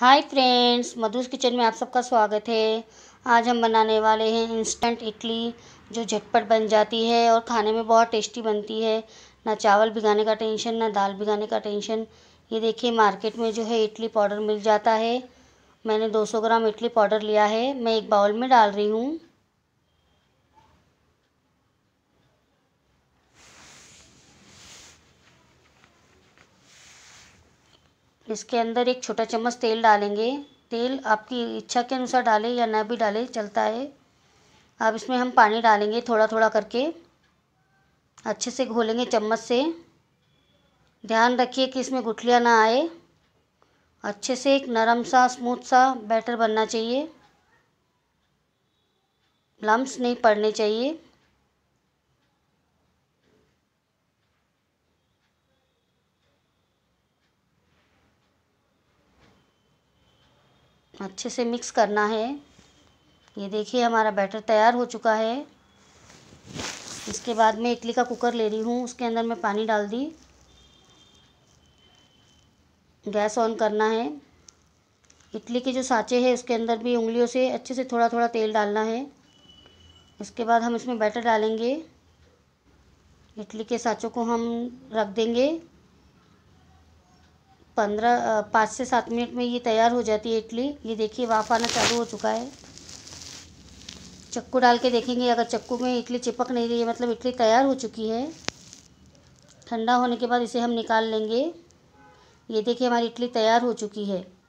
hi friends मधुस kitchen में आप सबका स्वागत है आज हम बनाने वाले हैं इंस्टेंट इडली जो झटपट बन जाती है और खाने में बहुत टेस्टी बनती है ना चावल भिगाने का टेंशन ना दाल भिगाने का टेंशन ये देखिए मार्केट में जो है इडली पाउडर मिल जाता है मैंने 200 ग्राम इडली पाउडर लिया है मैं एक बाउल में डाल रही हूँ इसके अंदर एक छोटा चम्मच तेल डालेंगे तेल आपकी इच्छा के अनुसार डालें या ना भी डालें चलता है अब इसमें हम पानी डालेंगे थोड़ा थोड़ा करके अच्छे से घोलेंगे चम्मच से ध्यान रखिए कि इसमें गुठलियाँ ना आए अच्छे से एक नरम सा स्मूथ सा बैटर बनना चाहिए लम्स नहीं पड़ने चाहिए अच्छे से मिक्स करना है ये देखिए हमारा बैटर तैयार हो चुका है इसके बाद मैं इडली का कुकर ले रही हूँ उसके अंदर मैं पानी डाल दी गैस ऑन करना है इडली के जो साँचे हैं उसके अंदर भी उंगलियों से अच्छे से थोड़ा थोड़ा तेल डालना है उसके बाद हम इसमें बैटर डालेंगे इडली के साँचों को हम रख देंगे पंद्रह पाँच से सात मिनट में ये तैयार हो जाती है इडली ये देखिए वाफ आना चालू हो चुका है चक्कू डाल के देखेंगे अगर चक्कू में इडली चिपक नहीं रही है मतलब इडली तैयार हो चुकी है ठंडा होने के बाद इसे हम निकाल लेंगे ये देखिए हमारी इडली तैयार हो चुकी है